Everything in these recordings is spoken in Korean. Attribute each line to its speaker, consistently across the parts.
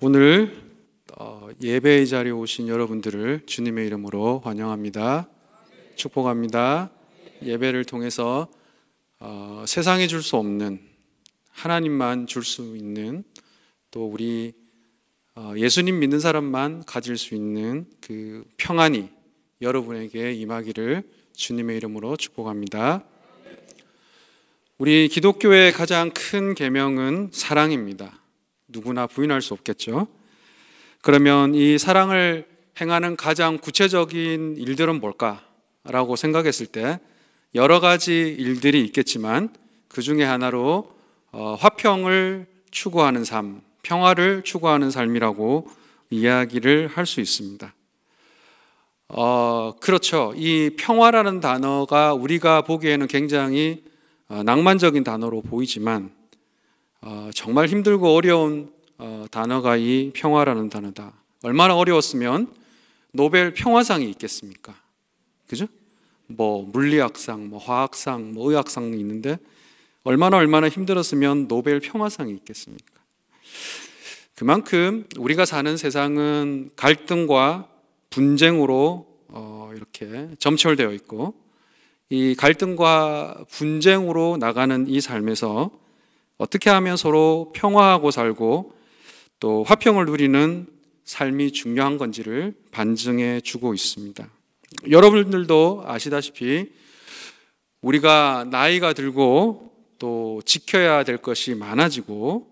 Speaker 1: 오늘 어, 예배의 자리에 오신 여러분들을 주님의 이름으로 환영합니다. 축복합니다. 예배를 통해서 어, 세상에 줄 수 없는 하나님만 줄 수 있는 또 우리 어, 예수님 믿는 사람만 가질 수 있는 그 평안이 여러분에게 임하기를 주님의 이름으로 축복합니다. 우리 기독교의 가장 큰 계명은 사랑입니다. 누구나 부인할 수 없겠죠. 그러면 이 사랑을 행하는 가장 구체적인 일들은 뭘까라고 생각했을 때 여러 가지 일들이 있겠지만 그 중에 하나로 어, 화평을 추구하는 삶, 평화를 추구하는 삶이라고 이야기를 할 수 있습니다. 어, 그렇죠. 이 평화라는 단어가 우리가 보기에는 굉장히 어, 낭만적인 단어로 보이지만 어, 정말 힘들고 어려운 어, 단어가 이 평화라는 단어다. 얼마나 어려웠으면 노벨 평화상이 있겠습니까? 그죠? 뭐 물리학상, 뭐 화학상, 뭐 의학상 있는데 얼마나 얼마나 힘들었으면 노벨 평화상이 있겠습니까? 그만큼 우리가 사는 세상은 갈등과 분쟁으로 어, 이렇게 점철되어 있고 이 갈등과 분쟁으로 나가는 이 삶에서 어떻게 하면 서로 평화하고 살고 또 화평을 누리는 삶이 중요한 건지를 반증해 주고 있습니다. 여러분들도 아시다시피 우리가 나이가 들고 또 지켜야 될 것이 많아지고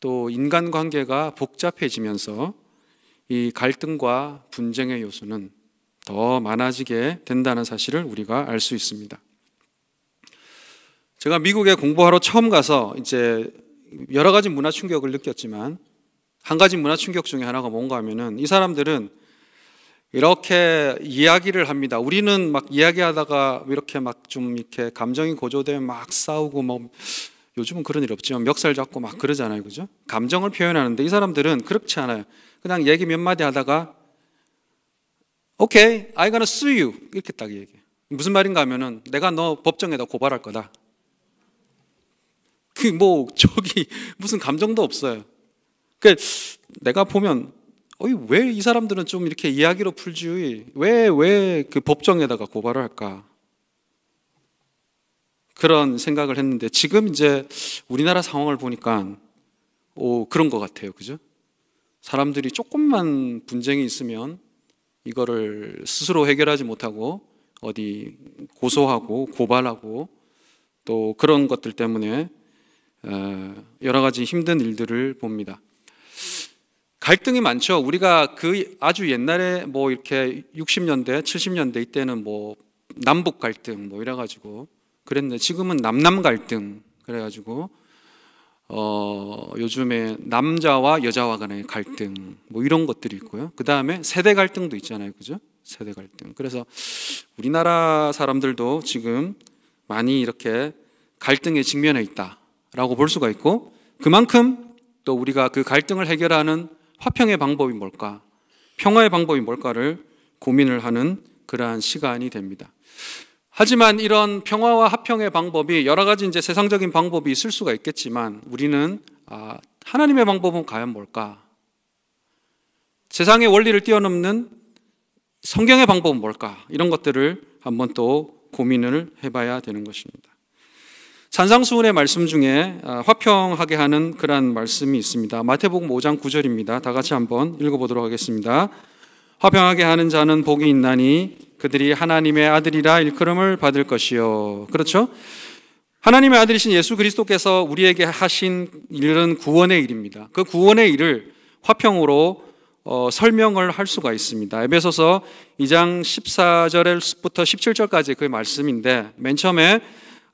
Speaker 1: 또 인간관계가 복잡해지면서 이 갈등과 분쟁의 요소는 더 많아지게 된다는 사실을 우리가 알 수 있습니다. 제가 미국에 공부하러 처음 가서 이제 여러 가지 문화 충격을 느꼈지만 한 가지 문화 충격 중에 하나가 뭔가 하면은 이 사람들은 이렇게 이야기를 합니다. 우리는 막 이야기하다가 이렇게 막 좀 이렇게 감정이 고조되면 막 싸우고 뭐 요즘은 그런 일 없지만 멱살 잡고 막 그러잖아요. 그죠? 감정을 표현하는데 이 사람들은 그렇지 않아요. 그냥 얘기 몇 마디 하다가 오케이, okay, I gonna sue you. 이렇게 딱 얘기해. 무슨 말인가 하면은 내가 너 법정에다 고발할 거다. 그뭐 저기 무슨 감정도 없어요. 그 내가 보면 어이 왜 이 사람들은 좀 이렇게 이야기로 풀지 왜 왜 그 법정에다가 고발을 할까 그런 생각을 했는데 지금 이제 우리나라 상황을 보니까 오 그런 것 같아요 그죠 사람들이 조금만 분쟁이 있으면 이거를 스스로 해결하지 못하고 어디 고소하고 고발하고 또 그런 것들 때문에 어, 여러 가지 힘든 일들을 봅니다. 갈등이 많죠. 우리가 그 아주 옛날에 뭐 이렇게 60년대, 70년대 이때는 뭐 남북 갈등 뭐 이래가지고 그랬는데 지금은 남남 갈등 그래가지고 어 요즘에 남자와 여자와 간의 갈등 뭐 이런 것들이 있고요. 그 다음에 세대 갈등도 있잖아요, 그죠? 세대 갈등. 그래서 우리나라 사람들도 지금 많이 이렇게 갈등에 직면해 있다. 라고 볼 수가 있고 그만큼 또 우리가 그 갈등을 해결하는 화평의 방법이 뭘까? 평화의 방법이 뭘까를 고민을 하는 그러한 시간이 됩니다. 하지만 이런 평화와 화평의 방법이 여러 가지 이제 세상적인 방법이 있을 수가 있겠지만 우리는 아, 하나님의 방법은 과연 뭘까? 세상의 원리를 뛰어넘는 성경의 방법은 뭘까? 이런 것들을 한번 또 고민을 해봐야 되는 것입니다. 산상수훈의 말씀 중에 아, 화평하게 하는 그러한 말씀이 있습니다. 마태복음 5장 9절입니다. 다 같이 한번 읽어보도록 하겠습니다. 화평하게 하는 자는 복이 있나니 그들이 하나님의 아들이라 일컬음을 받을 것이요. 그렇죠? 하나님의 아들이신 예수 그리스도께서 우리에게 하신 일은 구원의 일입니다. 그 구원의 일을 화평으로 어, 설명을 할 수가 있습니다. 에베소서 2장 14절부터 17절까지 그 말씀인데 맨 처음에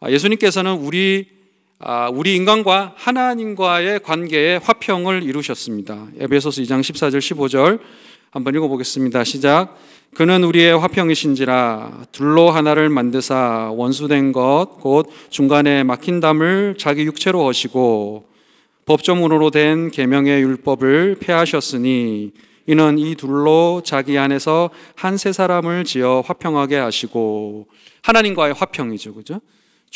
Speaker 1: 아, 예수님께서는 우리 아, 우리 인간과 하나님과의 관계에 화평을 이루셨습니다. 에베소서 2장 14절 15절 한번 읽어보겠습니다. 시작. 그는 우리의 화평이신지라 둘로 하나를 만드사 원수된 것 곧 중간에 막힌 담을 자기 육체로 어시고 법조문으로 된 계명의 율법을 폐하셨으니 이는 이 둘로 자기 안에서 한 세 사람을 지어 화평하게 하시고 하나님과의 화평이죠. 그죠?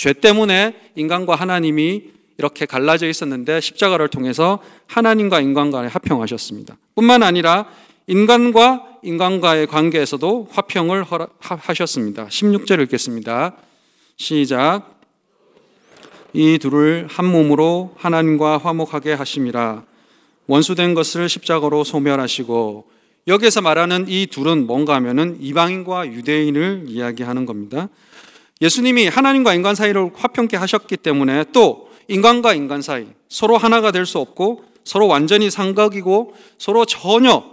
Speaker 1: 죄 때문에 인간과 하나님이 이렇게 갈라져 있었는데 십자가를 통해서 하나님과 인간 간에 화평하셨습니다. 뿐만 아니라 인간과 인간과의 관계에서도 화평을 하셨습니다. 16절 읽겠습니다. 시작. 이 둘을 한 몸으로 하나님과 화목하게 하심이라 원수된 것을 십자가로 소멸하시고 여기에서 말하는 이 둘은 뭔가 하면은 이방인과 유대인을 이야기하는 겁니다. 예수님이 하나님과 인간 사이를 화평케 하셨기 때문에 또 인간과 인간 사이 서로 하나가 될 수 없고 서로 완전히 상각이고 서로 전혀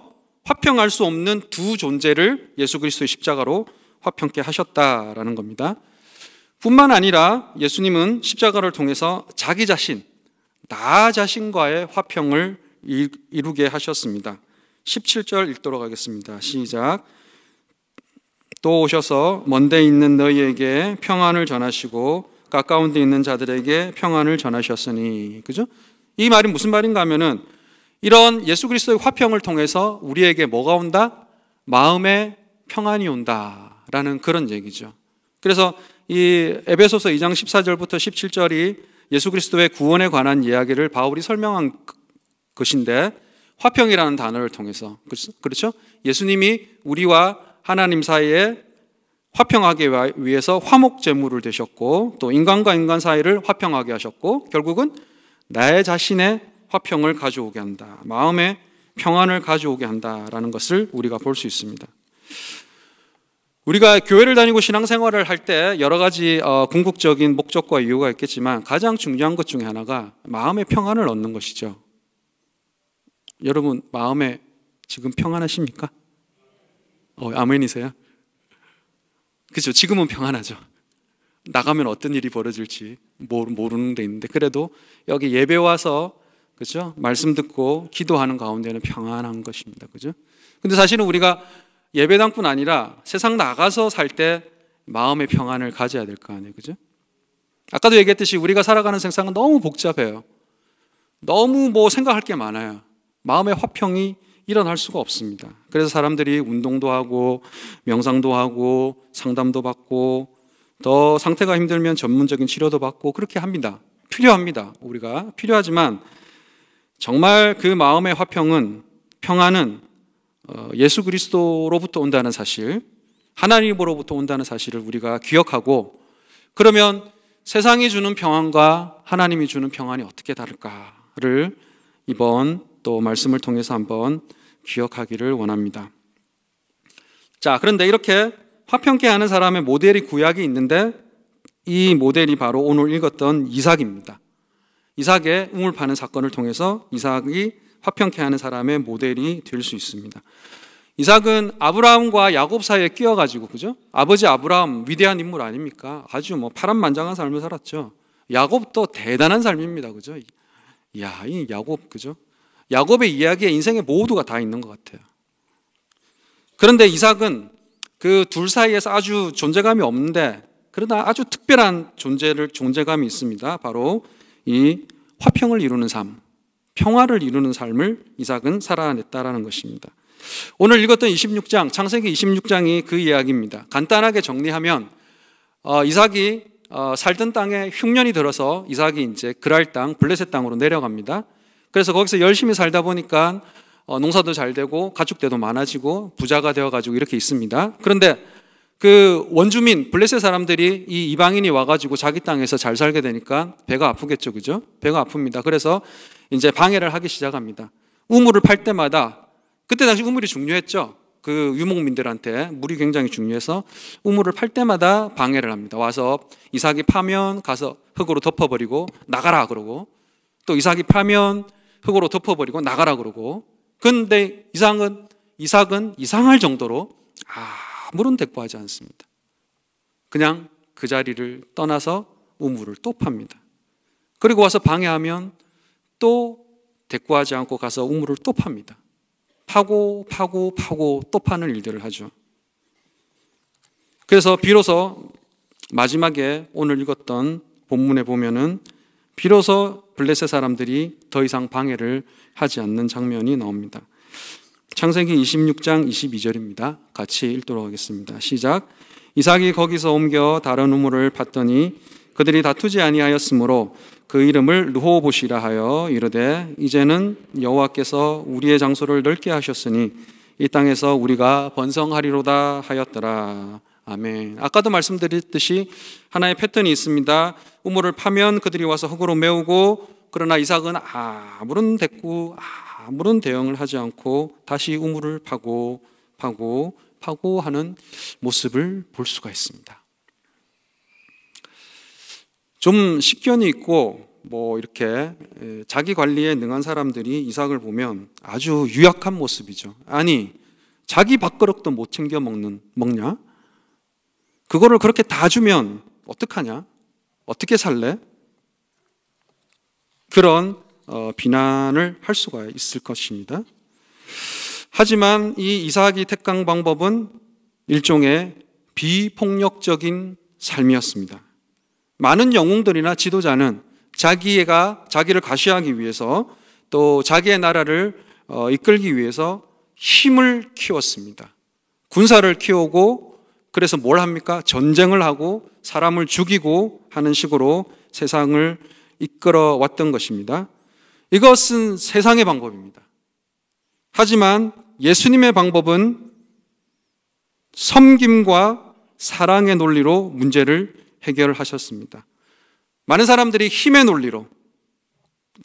Speaker 1: 화평할 수 없는 두 존재를 예수 그리스도의 십자가로 화평케 하셨다라는 겁니다. 뿐만 아니라 예수님은 십자가를 통해서 자기 자신, 나 자신과의 화평을 이루게 하셨습니다. 17절 읽도록 하겠습니다. 시작. 또 오셔서 먼데 있는 너희에게 평안을 전하시고 가까운 데 있는 자들에게 평안을 전하셨으니 그죠? 이 말이 무슨 말인가 하면은 이런 예수 그리스도의 화평을 통해서 우리에게 뭐가 온다? 마음의 평안이 온다라는 그런 얘기죠. 그래서 이 에베소서 2장 14절부터 17절이 예수 그리스도의 구원에 관한 이야기를 바울이 설명한 그, 것인데 화평이라는 단어를 통해서 그렇죠? 예수님이 우리와 하나님 사이에 화평하기 위해서 화목 제물을 되셨고 또 인간과 인간 사이를 화평하게 하셨고 결국은 나의 자신의 화평을 가져오게 한다. 마음의 평안을 가져오게 한다라는 것을 우리가 볼 수 있습니다. 우리가 교회를 다니고 신앙생활을 할 때 여러 가지 어, 궁극적인 목적과 이유가 있겠지만 가장 중요한 것 중에 하나가 마음의 평안을 얻는 것이죠. 여러분 마음에 지금 평안하십니까? 어, 아멘이세요? 그죠? 지금은 평안하죠. 나가면 어떤 일이 벌어질지 모르는 데 있는데 그래도 여기 예배 와서 그죠? 말씀 듣고 기도하는 가운데는 평안한 것입니다. 그죠? 근데 사실은 우리가 예배당뿐 아니라 세상 나가서 살 때 마음의 평안을 가져야 될 거 아니에요. 그죠? 아까도 얘기했듯이 우리가 살아가는 세상은 너무 복잡해요. 너무 뭐 생각할 게 많아요. 마음의 화평이 일어날 수가 없습니다. 그래서 사람들이 운동도 하고 명상도 하고 상담도 받고 더 상태가 힘들면 전문적인 치료도 받고 그렇게 합니다. 필요합니다. 우리가 필요하지만 정말 그 마음의 화평은 평안은 어, 예수 그리스도로부터 온다는 사실, 하나님으로부터 온다는 사실을 우리가 기억하고 그러면 세상이 주는 평안과 하나님이 주는 평안이 어떻게 다를까를 이번 또 말씀을 통해서 한번 기억하기를 원합니다. 자, 그런데 이렇게 화평케 하는 사람의 모델이 구약이 있는데 이 모델이 바로 오늘 읽었던 이삭입니다. 이삭의 우물 파는 사건을 통해서 이삭이 화평케 하는 사람의 모델이 될 수 있습니다. 이삭은 아브라함과 야곱 사이에 끼어가지고 그죠? 아버지 아브라함 위대한 인물 아닙니까? 아주 뭐 파란만장한 삶을 살았죠. 야곱도 대단한 삶입니다, 그죠? 야이 야곱 그죠? 야곱의 이야기에 인생의 모두가 다 있는 것 같아요. 그런데 이삭은 그 둘 사이에서 아주 존재감이 없는데 그러나 아주 특별한 존재를 존재감이 있습니다. 바로 이 화평을 이루는 삶, 평화를 이루는 삶을 이삭은 살아냈다라는 것입니다. 오늘 읽었던 26장, 창세기 26장이 그 이야기입니다. 간단하게 정리하면 어, 이삭이 어, 살던 땅에 흉년이 들어서 이삭이 이제 그랄 땅, 블레셋 땅으로 내려갑니다. 그래서 거기서 열심히 살다 보니까 어, 농사도 잘 되고 가축대도 많아지고 부자가 되어가지고 이렇게 있습니다. 그런데 그 원주민 블레셋 사람들이 이 이방인이 와가지고 자기 땅에서 잘 살게 되니까 배가 아프겠죠, 그죠? 배가 아픕니다. 그래서 이제 방해를 하기 시작합니다. 우물을 팔 때마다 그때 당시 우물이 중요했죠. 그 유목민들한테 물이 굉장히 중요해서 우물을 팔 때마다 방해를 합니다. 와서 이삭이 파면 가서 흙으로 덮어버리고 나가라 그러고 또 이삭이 파면 흙으로 덮어버리고 나가라 그러고 근데 이상은 이삭은 이상할 정도로 아무런 대꾸하지 않습니다. 그냥 그 자리를 떠나서 우물을 또 팝니다. 그리고 와서 방해하면 또 대꾸하지 않고 가서 우물을 또 팝니다. 파고 파고 파고 또 파는 일들을 하죠. 그래서 비로소 마지막에 오늘 읽었던 본문에 보면은 비로소 블레셋 사람들이 더 이상 방해를 하지 않는 장면이 나옵니다. 창세기 26장 22절입니다. 같이 읽도록 하겠습니다. 시작. 이삭이 거기서 옮겨 다른 우물을 봤더니 그들이 다투지 아니하였으므로 그 이름을 루호보시라 하여 이르되 이제는 여호와께서 우리의 장소를 넓게 하셨으니 이 땅에서 우리가 번성하리로다 하였더라. 아멘. 아까도 말씀드렸듯이 하나의 패턴이 있습니다. 우물을 파면 그들이 와서 흙으로 메우고 그러나 이삭은 아무런 대꾸 아무런 대응을 하지 않고 다시 우물을 파고 파고 파고 하는 모습을 볼 수가 있습니다. 좀 식견이 있고 뭐 이렇게 자기 관리에 능한 사람들이 이삭을 보면 아주 유약한 모습이죠. 아니 자기 밥그릇도 못 챙겨 먹는 먹냐? 그거를 그렇게 다 주면 어떡하냐? 어떻게 살래? 그런 어, 비난을 할 수가 있을 것입니다. 하지만 이 이삭이 택강 방법은 일종의 비폭력적인 삶이었습니다. 많은 영웅들이나 지도자는 자기가 자기를 과시하기 위해서 또 자기의 나라를 어, 이끌기 위해서 힘을 키웠습니다. 군사를 키우고 그래서 뭘 합니까? 전쟁을 하고 사람을 죽이고 하는 식으로 세상을 이끌어 왔던 것입니다. 이것은 세상의 방법입니다. 하지만 예수님의 방법은 섬김과 사랑의 논리로 문제를 해결하셨습니다. 많은 사람들이 힘의 논리로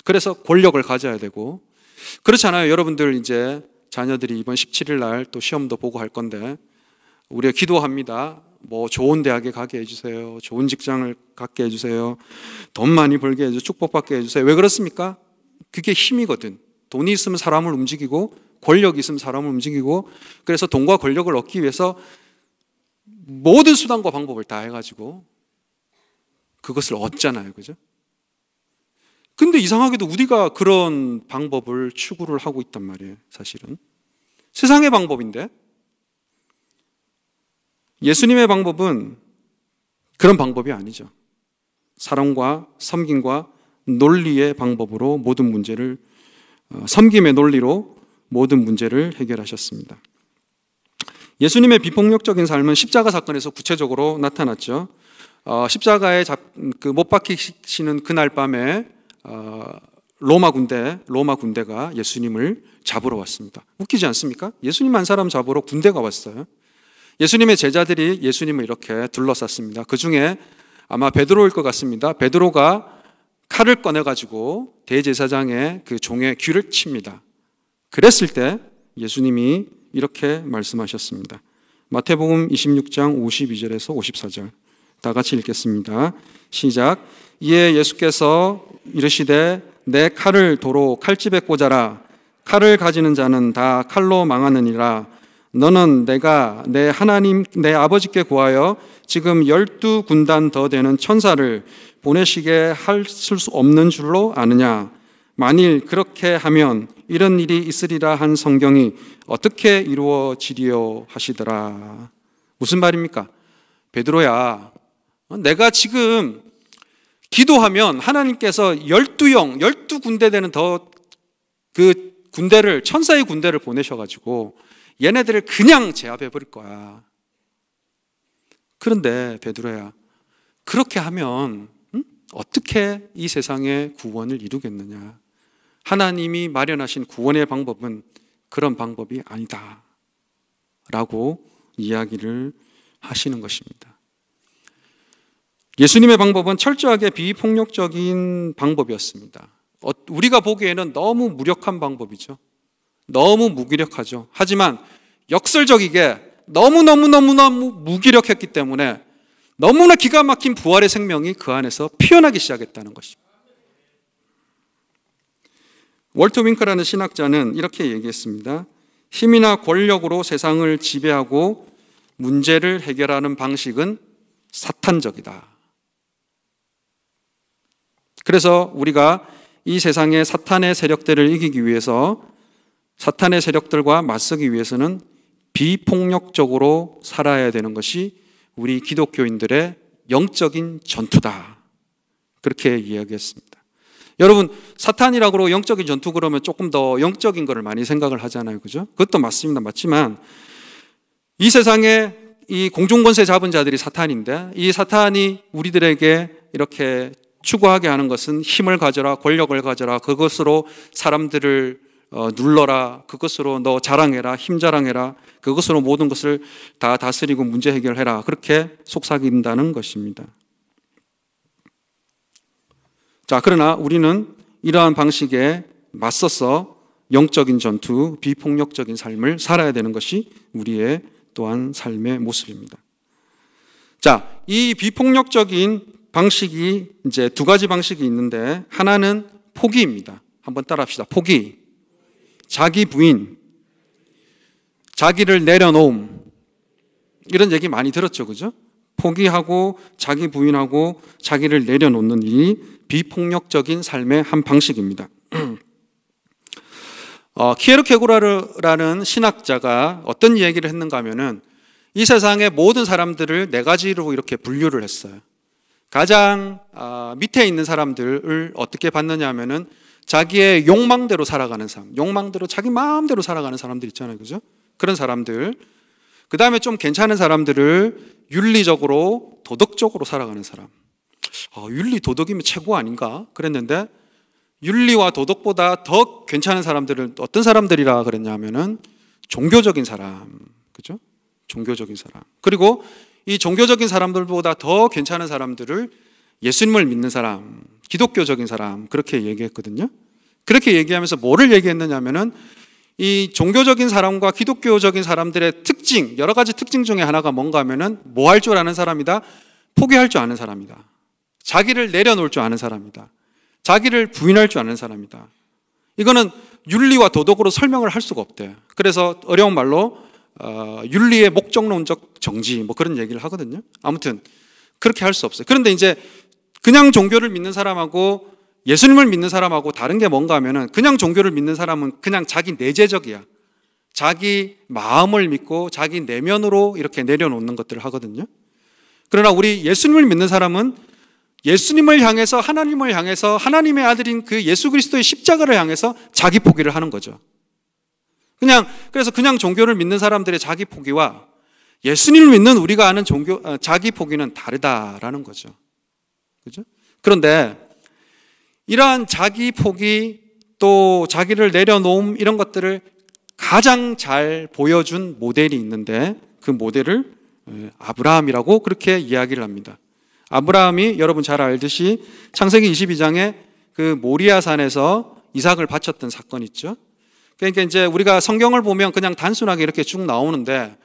Speaker 1: 그래서 권력을 가져야 되고 그렇잖아요. 여러분들 이제 자녀들이 이번 17일 날 또 시험도 보고 할 건데 우리가 기도합니다. 뭐 좋은 대학에 가게 해주세요. 좋은 직장을 갖게 해주세요. 돈 많이 벌게 해주세요. 축복받게 해주세요. 왜 그렇습니까? 그게 힘이거든. 돈이 있으면 사람을 움직이고 권력이 있으면 사람을 움직이고 그래서 돈과 권력을 얻기 위해서 모든 수단과 방법을 다 해가지고 그것을 얻잖아요. 그죠? 근데 이상하게도 우리가 그런 방법을 추구를 하고 있단 말이에요. 사실은. 세상의 방법인데 예수님의 방법은 그런 방법이 아니죠. 사랑과 섬김과 논리의 방법으로 모든 문제를 어, 섬김의 논리로 모든 문제를 해결하셨습니다. 예수님의 비폭력적인 삶은 십자가 사건에서 구체적으로 나타났죠. 어, 십자가에 잡, 그못 박히시는 그날 밤에 어, 로마 군대, 로마 군대가 예수님을 잡으러 왔습니다. 웃기지 않습니까? 예수님 한 사람 잡으러 군대가 왔어요. 예수님의 제자들이 예수님을 이렇게 둘러쌌습니다. 그 중에 아마 베드로일 것 같습니다. 베드로가 칼을 꺼내가지고 대제사장의 그 종의 귀를 칩니다. 그랬을 때 예수님이 이렇게 말씀하셨습니다. 마태복음 26장 52절에서 54절. 다 같이 읽겠습니다. 시작. 이에 예수께서 이르시되 내 칼을 도로 칼집에 꽂아라. 칼을 가지는 자는 다 칼로 망하느니라. 너는 내가 내 하나님, 내 아버지께 구하여 지금 열두 군단 더 되는 천사를 보내시게 할 수 없는 줄로 아느냐? 만일 그렇게 하면 이런 일이 있으리라 한 성경이 어떻게 이루어지리요 하시더라. 무슨 말입니까? 베드로야, 내가 지금 기도하면 하나님께서 열두 영, 열두 군대 되는 더 그 군대를, 천사의 군대를 보내셔가지고 얘네들을 그냥 제압해 버릴 거야. 그런데 베드로야, 그렇게 하면 어떻게 이 세상의 구원을 이루겠느냐? 하나님이 마련하신 구원의 방법은 그런 방법이 아니다. 라고 이야기를 하시는 것입니다. 예수님의 방법은 철저하게 비폭력적인 방법이었습니다. 어, 우리가 보기에는 너무 무력한 방법이죠. 너무 무기력하죠. 하지만 역설적이게 너무너무너무너무 무기력했기 때문에 너무나 기가 막힌 부활의 생명이 그 안에서 피어나기 시작했다는 것입니다. 월트 윙크라는 신학자는 이렇게 얘기했습니다. 힘이나 권력으로 세상을 지배하고 문제를 해결하는 방식은 사탄적이다. 그래서 우리가 이 세상의 사탄의 세력들을 이기기 위해서 사탄의 세력들과 맞서기 위해서는 비폭력적으로 살아야 되는 것이 우리 기독교인들의 영적인 전투다. 그렇게 이야기했습니다. 여러분, 사탄이라고 영적인 전투 그러면 조금 더 영적인 것을 많이 생각을 하잖아요. 그죠? 그것도 맞습니다. 맞지만 이 세상에 이 공중권세 잡은 자들이 사탄인데 이 사탄이 우리들에게 이렇게 추구하게 하는 것은 힘을 가져라, 권력을 가져라, 그것으로 사람들을 어, 눌러라. 그것으로 너 자랑해라. 힘 자랑해라. 그것으로 모든 것을 다 다스리고 문제 해결해라. 그렇게 속삭인다는 것입니다. 자, 그러나 우리는 이러한 방식에 맞서서 영적인 전투, 비폭력적인 삶을 살아야 되는 것이 우리의 또한 삶의 모습입니다. 자, 이 비폭력적인 방식이 이제 두 가지 방식이 있는데 하나는 포기입니다. 한번 따라 합시다. 포기. 자기 부인, 자기를 내려놓음. 이런 얘기 많이 들었죠, 그죠? 포기하고 자기 부인하고 자기를 내려놓는 이 비폭력적인 삶의 한 방식입니다. 어, 키에르케고라라는 르 신학자가 어떤 얘기를 했는가 하면은 이 세상의 모든 사람들을 네 가지로 이렇게 분류를 했어요. 가장 어, 밑에 있는 사람들을 어떻게 봤느냐 하면은 자기의 욕망대로 살아가는 사람, 욕망대로 자기 마음대로 살아가는 사람들 있잖아요. 그죠? 그런 사람들. 그 다음에 좀 괜찮은 사람들을 윤리적으로, 도덕적으로 살아가는 사람. 아, 윤리, 도덕이면 최고 아닌가? 그랬는데, 윤리와 도덕보다 더 괜찮은 사람들은 어떤 사람들이라 그랬냐면은 종교적인 사람. 그죠? 종교적인 사람. 그리고 이 종교적인 사람들보다 더 괜찮은 사람들을 예수님을 믿는 사람. 기독교적인 사람 그렇게 얘기했거든요. 그렇게 얘기하면서 뭐를 얘기했느냐면은 이 종교적인 사람과 기독교적인 사람들의 특징 여러 가지 특징 중에 하나가 뭔가 하면은 뭐 할 줄 아는 사람이다. 포기할 줄 아는 사람이다. 자기를 내려놓을 줄 아는 사람이다. 자기를 부인할 줄 아는 사람이다. 이거는 윤리와 도덕으로 설명을 할 수가 없대. 그래서 어려운 말로 어, 윤리의 목적론적 정지 뭐 그런 얘기를 하거든요. 아무튼 그렇게 할 수 없어요. 그런데 이제 그냥 종교를 믿는 사람하고 예수님을 믿는 사람하고 다른 게 뭔가 하면은 그냥 종교를 믿는 사람은 그냥 자기 내재적이야. 자기 마음을 믿고 자기 내면으로 이렇게 내려놓는 것들을 하거든요. 그러나 우리 예수님을 믿는 사람은 예수님을 향해서 하나님을 향해서 하나님의 아들인 그 예수 그리스도의 십자가를 향해서 자기 포기를 하는 거죠. 그냥 그래서 그냥 종교를 믿는 사람들의 자기 포기와 예수님을 믿는 우리가 아는 종교 어, 자기 포기는 다르다라는 거죠. 그죠? 그런데 이러한 자기 포기 또 자기를 내려놓음 이런 것들을 가장 잘 보여준 모델이 있는데 그 모델을 아브라함이라고 그렇게 이야기를 합니다. 아브라함이 여러분 잘 알듯이 창세기 22장에 그 모리아산에서 이삭을 바쳤던 사건 있죠. 그러니까 이제 우리가 성경을 보면 그냥 단순하게 이렇게 쭉 나오는데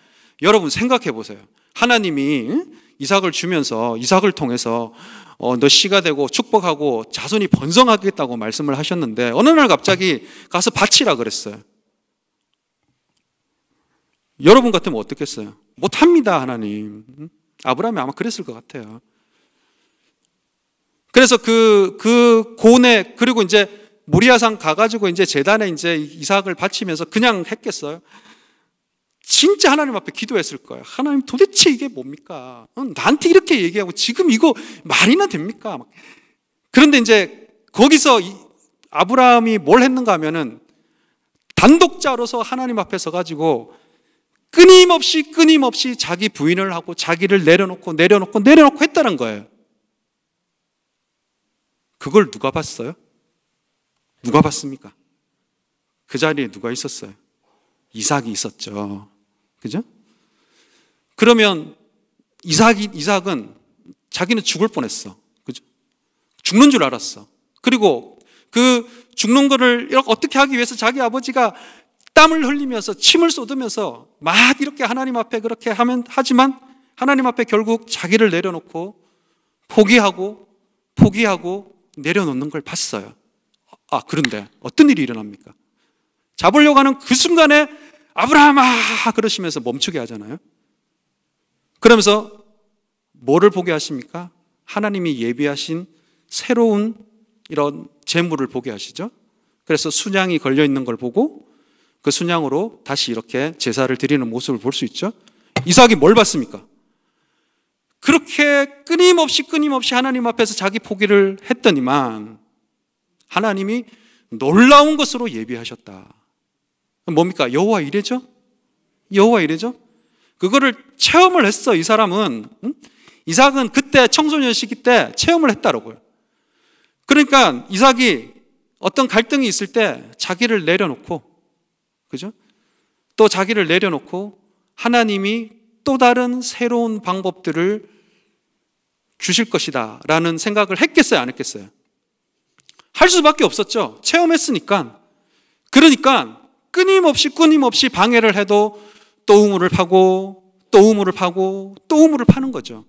Speaker 1: 여러분 생각해 보세요. 하나님이 이삭을 주면서 이삭을 통해서 어, 너 씨가 되고 축복하고 자손이 번성하겠다고 말씀을 하셨는데 어느 날 갑자기 가서 바치라 그랬어요. 여러분 같으면 어떻겠어요? 못합니다, 하나님. 아브라함이 아마 그랬을 것 같아요. 그래서 그, 그 고뇌, 그리고 이제 무리아상 가가지고 이제 재단에 이제 이삭을 바치면서 그냥 했겠어요? 진짜 하나님 앞에 기도했을 거예요. 하나님 도대체 이게 뭡니까? 나한테 이렇게 얘기하고 지금 이거 말이나 됩니까? 그런데 이제 거기서 아브라함이 뭘 했는가 하면은 단독자로서 하나님 앞에 서 가지고 끊임없이 끊임없이 자기 부인을 하고 자기를 내려놓고 내려놓고 내려놓고 했다는 거예요. 그걸 누가 봤어요? 누가 봤습니까? 그 자리에 누가 있었어요? 이삭이 있었죠. 그죠? 그러면 이삭이, 이삭은 자기는 죽을 뻔했어. 그죠? 죽는 줄 알았어. 그리고 그 죽는 거를 이렇게 어떻게 하기 위해서 자기 아버지가 땀을 흘리면서 침을 쏟으면서 막 이렇게 하나님 앞에 그렇게 하면 하지만 하나님 앞에 결국 자기를 내려놓고 포기하고 포기하고 내려놓는 걸 봤어요. 아, 그런데 어떤 일이 일어납니까? 잡으려고 하는 그 순간에 아브라함아 아, 아, 아, 그러시면서 멈추게 하잖아요. 그러면서 뭐를 보게 하십니까? 하나님이 예비하신 새로운 이런 재물을 보게 하시죠. 그래서 순양이 걸려 있는 걸 보고 그 순양으로 다시 이렇게 제사를 드리는 모습을 볼 수 있죠. 이삭이 뭘 봤습니까? 그렇게 끊임없이 끊임없이 하나님 앞에서 자기 포기를 했더니만 하나님이 놀라운 것으로 예비하셨다. 뭡니까? 여호와 이래죠? 여호와 이래죠? 그거를 체험을 했어 이 사람은 이삭은 그때 청소년 시기 때 체험을 했다라고요. 그러니까 이삭이 어떤 갈등이 있을 때 자기를 내려놓고 그죠? 또 자기를 내려놓고 하나님이 또 다른 새로운 방법들을 주실 것이다 라는 생각을 했겠어요? 안 했겠어요? 할 수밖에 없었죠. 체험했으니까. 그러니까 끊임없이 끊임없이 방해를 해도 또 우물을 파고 또 우물을 파고 또 우물을 파는 거죠.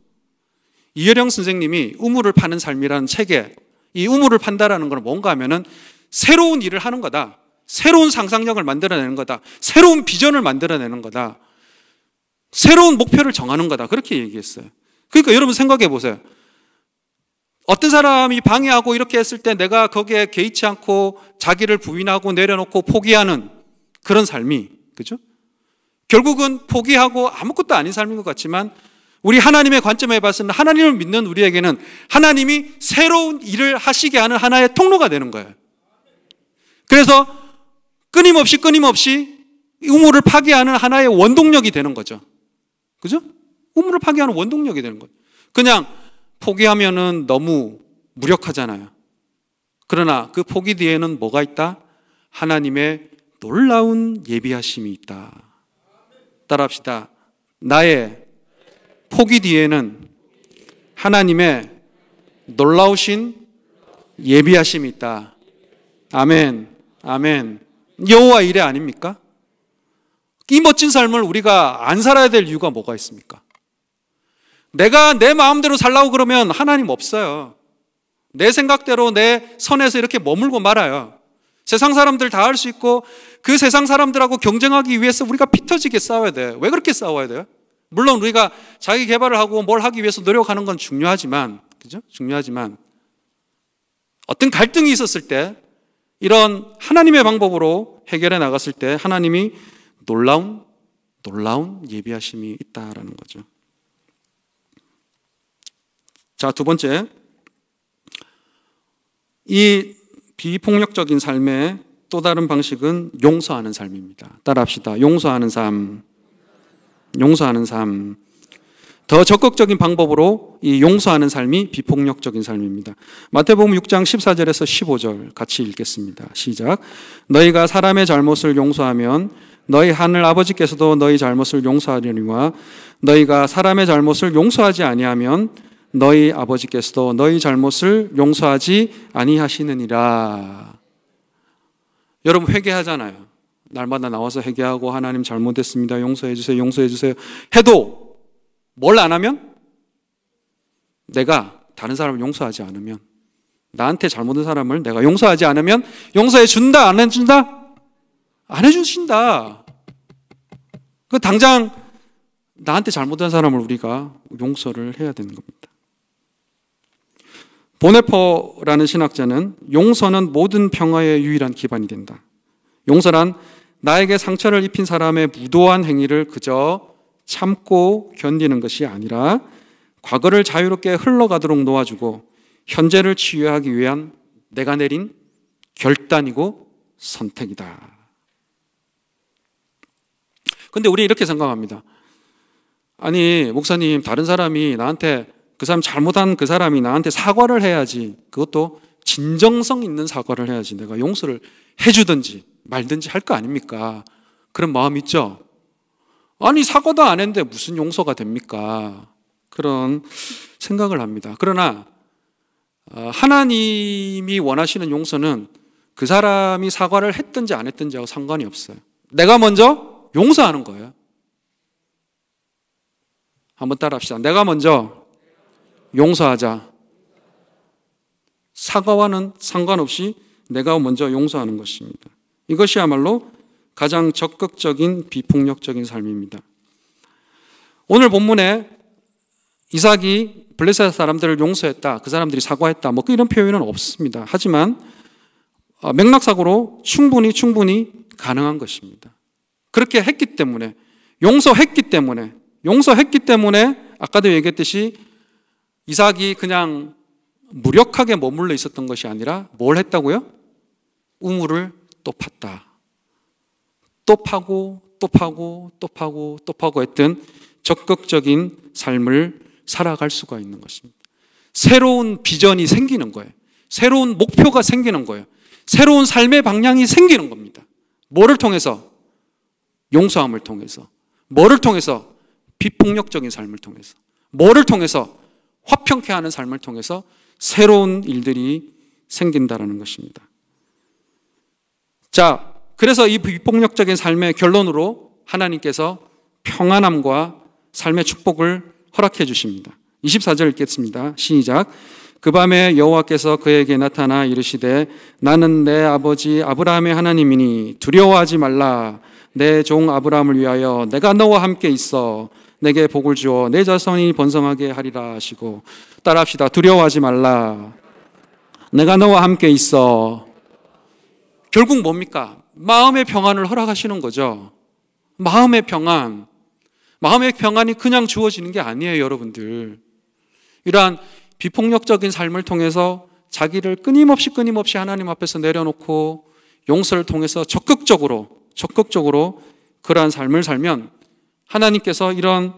Speaker 1: 이여령 선생님이 우물을 파는 삶이라는 책에 이 우물을 판다라는 건 뭔가 하면은 새로운 일을 하는 거다. 새로운 상상력을 만들어내는 거다. 새로운 비전을 만들어내는 거다. 새로운 목표를 정하는 거다. 그렇게 얘기했어요. 그러니까 여러분 생각해 보세요. 어떤 사람이 방해하고 이렇게 했을 때 내가 거기에 개의치 않고 자기를 부인하고 내려놓고 포기하는 그런 삶이 그죠? 결국은 포기하고 아무것도 아닌 삶인 것 같지만 우리 하나님의 관점에 봐서는 하나님을 믿는 우리에게는 하나님이 새로운 일을 하시게 하는 하나의 통로가 되는 거예요. 그래서 끊임없이 끊임없이 우물을 파괴하는 하나의 원동력이 되는 거죠. 그죠? 우물을 파괴하는 원동력이 되는 거예요. 그냥 포기하면은 너무 무력하잖아요. 그러나 그 포기 뒤에는 뭐가 있다? 하나님의 놀라운 예비하심이 있다. 따라합시다. 나의 포기 뒤에는 하나님의 놀라우신 예비하심이 있다. 아멘. 아멘. 여호와 일에 아닙니까? 이 멋진 삶을 우리가 안 살아야 될 이유가 뭐가 있습니까? 내가 내 마음대로 살라고 그러면 하나님 없어요. 내 생각대로 내 선에서 이렇게 머물고 말아요. 세상 사람들 다 할 수 있고 그 세상 사람들하고 경쟁하기 위해서 우리가 피터지게 싸워야 돼. 왜 그렇게 싸워야 돼요? 물론 우리가 자기 개발을 하고 뭘 하기 위해서 노력하는 건 중요하지만, 그죠? 중요하지만 어떤 갈등이 있었을 때 이런 하나님의 방법으로 해결해 나갔을 때 하나님이 놀라운 놀라운 예비하심이 있다라는 거죠. 자, 두 번째. 이 비폭력적인 삶의 또 다른 방식은 용서하는 삶입니다. 따라합시다. 용서하는 삶. 용서하는 삶. 더 적극적인 방법으로 이 용서하는 삶이 비폭력적인 삶입니다. 마태복음 6장 14절에서 15절 같이 읽겠습니다. 시작. 너희가 사람의 잘못을 용서하면 너희 하늘 아버지께서도 너희 잘못을 용서하려니와 너희가 사람의 잘못을 용서하지 아니하면 너희 아버지께서도 너희 잘못을 용서하지 아니하시느니라. 여러분 회개하잖아요. 날마다 나와서 회개하고 하나님 잘못했습니다. 용서해 주세요. 용서해 주세요. 해도 뭘 안 하면 내가 다른 사람을 용서하지 않으면 나한테 잘못한 사람을 내가 용서하지 않으면 용서해 준다 안 해 준다? 안 해 주신다. 그 당장 나한테 잘못한 사람을 우리가 용서를 해야 되는 겁니다. 보네퍼라는 신학자는 용서는 모든 평화의 유일한 기반이 된다. 용서란 나에게 상처를 입힌 사람의 무도한 행위를 그저 참고 견디는 것이 아니라 과거를 자유롭게 흘러가도록 놓아주고 현재를 치유하기 위한 내가 내린 결단이고 선택이다. 근데 우리 이렇게 생각합니다. 아니, 목사님, 다른 사람이 나한테 그 사람 잘못한 그 사람이 나한테 사과를 해야지. 그것도 진정성 있는 사과를 해야지. 내가 용서를 해주든지 말든지 할 거 아닙니까? 그런 마음 있죠? 아니, 사과도 안 했는데 무슨 용서가 됩니까? 그런 생각을 합니다. 그러나, 아, 하나님이 원하시는 용서는 그 사람이 사과를 했든지 안 했든지 하고 상관이 없어요. 내가 먼저 용서하는 거예요. 한번 따라 합시다. 내가 먼저 용서하자. 사과와는 상관없이 내가 먼저 용서하는 것입니다. 이것이야말로 가장 적극적인 비폭력적인 삶입니다. 오늘 본문에 이삭이 블레셋 사람들을 용서했다, 그 사람들이 사과했다, 뭐 이런 표현은 없습니다. 하지만 어, 맥락상으로 충분히 충분히 가능한 것입니다. 그렇게 했기 때문에 용서했기 때문에 용서했기 때문에 아까도 얘기했듯이 이삭이 그냥 무력하게 머물러 있었던 것이 아니라 뭘 했다고요? 우물을 또 팠다. 또 파고 또 파고 또 파고 또 파고 했던 적극적인 삶을 살아갈 수가 있는 것입니다. 새로운 비전이 생기는 거예요. 새로운 목표가 생기는 거예요. 새로운 삶의 방향이 생기는 겁니다. 뭐를 통해서? 용서함을 통해서. 뭐를 통해서? 비폭력적인 삶을 통해서. 뭐를 통해서? 화평케 하는 삶을 통해서 새로운 일들이 생긴다라는 것입니다. 자, 그래서 이 비폭력적인 삶의 결론으로 하나님께서 평안함과 삶의 축복을 허락해 주십니다. 24절 읽겠습니다. 시작. 그 밤에 여호와께서 그에게 나타나 이르시되 나는 내 아버지 아브라함의 하나님이니 두려워하지 말라 내 종 아브라함을 위하여 내가 너와 함께 있어 내게 복을 주어 내 자손이 번성하게 하리라 하시고 따라합시다. 두려워하지 말라. 내가 너와 함께 있어. 결국 뭡니까? 마음의 평안을 허락하시는 거죠. 마음의 평안. 마음의 평안이 그냥 주어지는 게 아니에요, 여러분들. 이러한 비폭력적인 삶을 통해서 자기를 끊임없이 끊임없이 하나님 앞에서 내려놓고 용서를 통해서 적극적으로, 적극적으로 그러한 삶을 살면 하나님께서 이런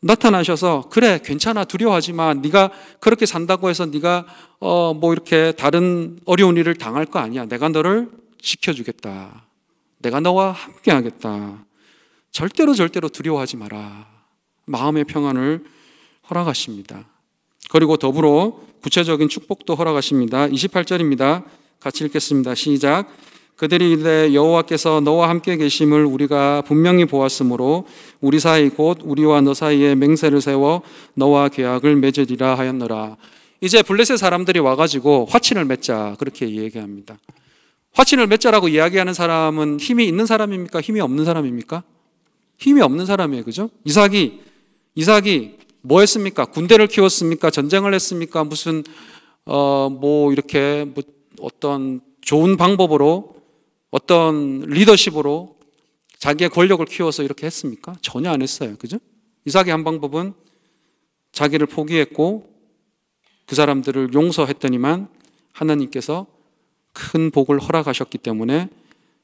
Speaker 1: 나타나셔서 그래 괜찮아 두려워하지 마 네가 그렇게 산다고 해서 네가 어 뭐 이렇게 다른 어려운 일을 당할 거 아니야 내가 너를 지켜주겠다 내가 너와 함께하겠다 절대로 절대로 두려워하지 마라 마음의 평안을 허락하십니다 그리고 더불어 구체적인 축복도 허락하십니다 28절입니다 같이 읽겠습니다 시작 그들이 이래 여호와께서 너와 함께 계심을 우리가 분명히 보았으므로 우리 사이 곧 우리와 너 사이에 맹세를 세워 너와 계약을 맺으리라 하였노라. 이제 블레셋 사람들이 와가지고 화친을 맺자 그렇게 이야기합니다. 화친을 맺자라고 이야기하는 사람은 힘이 있는 사람입니까? 힘이 없는 사람입니까? 힘이 없는 사람이에요, 그죠? 이삭이 이삭이 뭐 했습니까? 군대를 키웠습니까? 전쟁을 했습니까? 무슨 어 뭐 이렇게 뭐 어떤 좋은 방법으로 어떤 리더십으로 자기의 권력을 키워서 이렇게 했습니까? 전혀 안 했어요. 그죠? 이삭의 한 방법은 자기를 포기했고 그 사람들을 용서했더니만 하나님께서 큰 복을 허락하셨기 때문에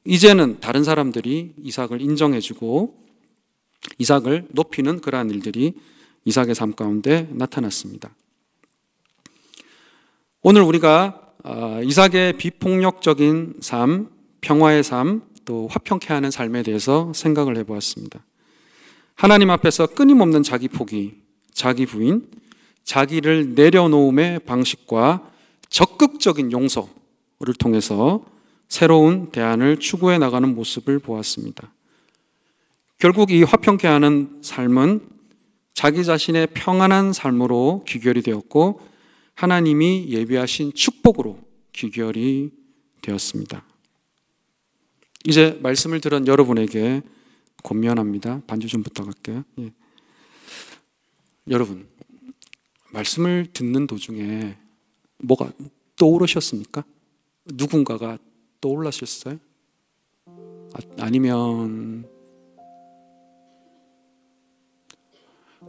Speaker 1: 이제는 다른 사람들이 이삭을 인정해주고 이삭을 높이는 그러한 일들이 이삭의 삶 가운데 나타났습니다. 오늘 우리가 아, 이삭의 비폭력적인 삶, 평화의 삶, 또 화평케 하는 삶에 대해서 생각을 해보았습니다. 하나님 앞에서 끊임없는 자기 포기, 자기 부인, 자기를 내려놓음의 방식과 적극적인 용서를 통해서 새로운 대안을 추구해 나가는 모습을 보았습니다. 결국 이 화평케 하는 삶은 자기 자신의 평안한 삶으로 귀결이 되었고 하나님이 예비하신 축복으로 귀결이 되었습니다. 이제 말씀을 들은 여러분에게 권면합니다. 반주 좀 부탁할게요. 예. 여러분, 말씀을 듣는 도중에 뭐가 떠오르셨습니까? 누군가가 떠올라셨어요? 아, 니면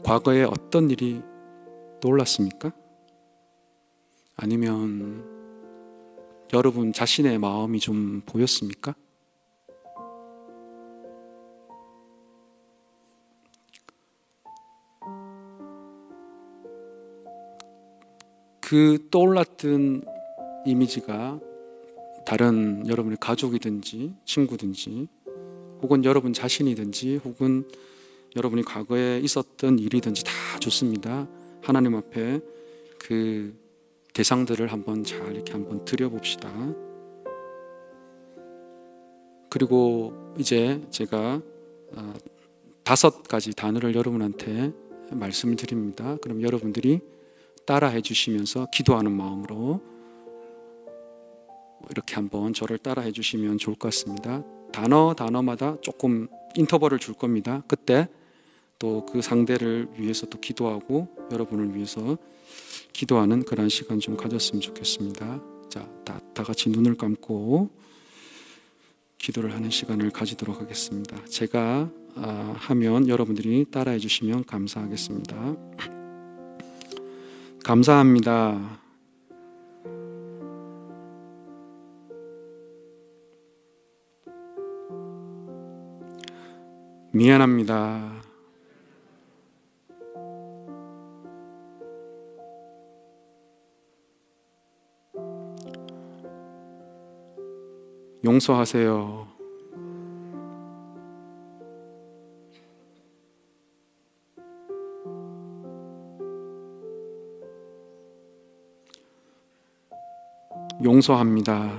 Speaker 1: 과거에 어떤 일이 떠올랐습니까? 아니면 여러분 자신의 마음이 좀 보였습니까? 그 떠올랐던 이미지가 다른 여러분의 가족이든지 친구든지 혹은 여러분 자신이든지 혹은 여러분이 과거에 있었던 일이든지 다 좋습니다. 하나님 앞에 그 대상들을 한번 잘 이렇게 한번 드려봅시다. 그리고 이제 제가 아, 다섯 가지 단어를 여러분한테 말씀을 드립니다. 그럼 여러분들이 따라해 주시면서 기도하는 마음으로 뭐 이렇게 한번 저를 따라해 주시면 좋을 것 같습니다. 단어 단어마다 조금 인터벌을 줄 겁니다. 그때 또 그 상대를 위해서 또 기도하고 여러분을 위해서 기도하는 그런 시간 좀 가졌으면 좋겠습니다. 자, 다, 다 같이 눈을 감고 기도를 하는 시간을 가지도록 하겠습니다. 제가 아, 하면 여러분들이 따라해 주시면 감사하겠습니다. 감사합니다. 미안합니다. 용서하세요. 용서합니다.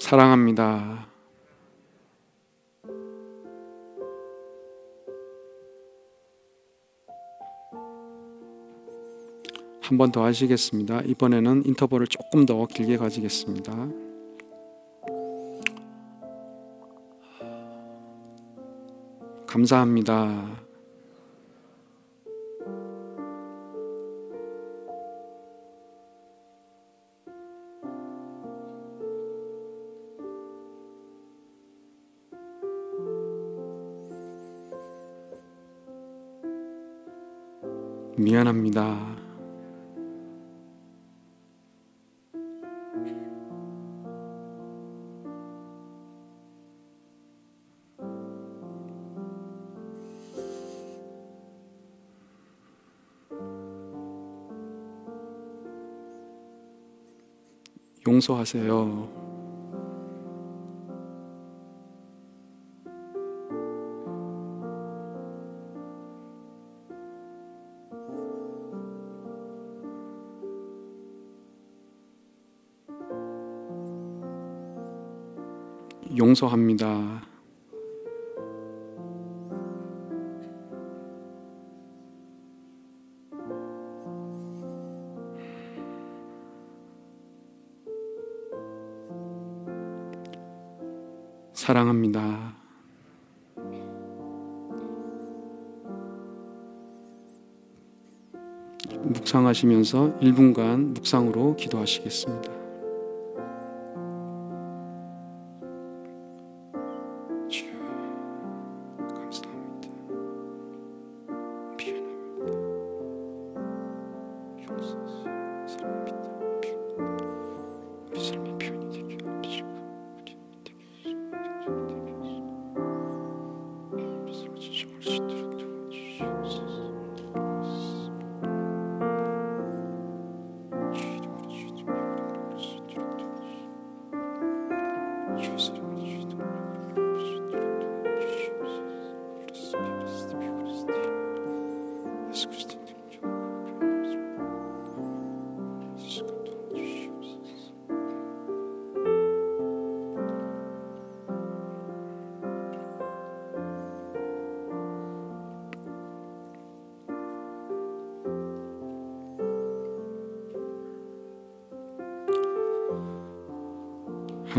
Speaker 1: 사랑합니다. 한 번 더 하시겠습니다. 이번에는 인터벌을 조금 더 길게 가지겠습니다. 감사합니다. 미안합니다. 용서하세요. 용서합니다. 사랑합니다. 묵상하시면서 1분간 묵상으로 기도하시겠습니다.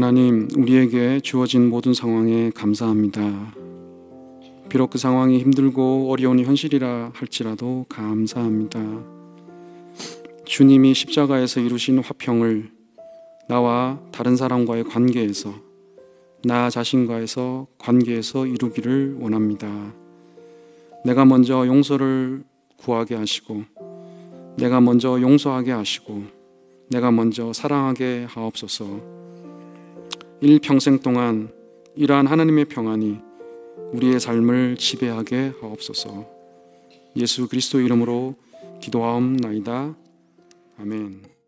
Speaker 1: 하나님, 우리에게 주어진 모든 상황에 감사합니다. 비록 그 상황이 힘들고 어려운 현실이라 할지라도 감사합니다. 주님이 십자가에서 이루신 화평을 나와 다른 사람과의 관계에서 나 자신과에서 관계에서 이루기를 원합니다. 내가 먼저 용서를 구하게 하시고 내가 먼저 용서하게 하시고 내가 먼저 사랑하게 하옵소서. 일평생 동안 이러한 하나님의 평안이 우리의 삶을 지배하게 하옵소서. 예수 그리스도 이름으로 기도하옵나이다. 아멘.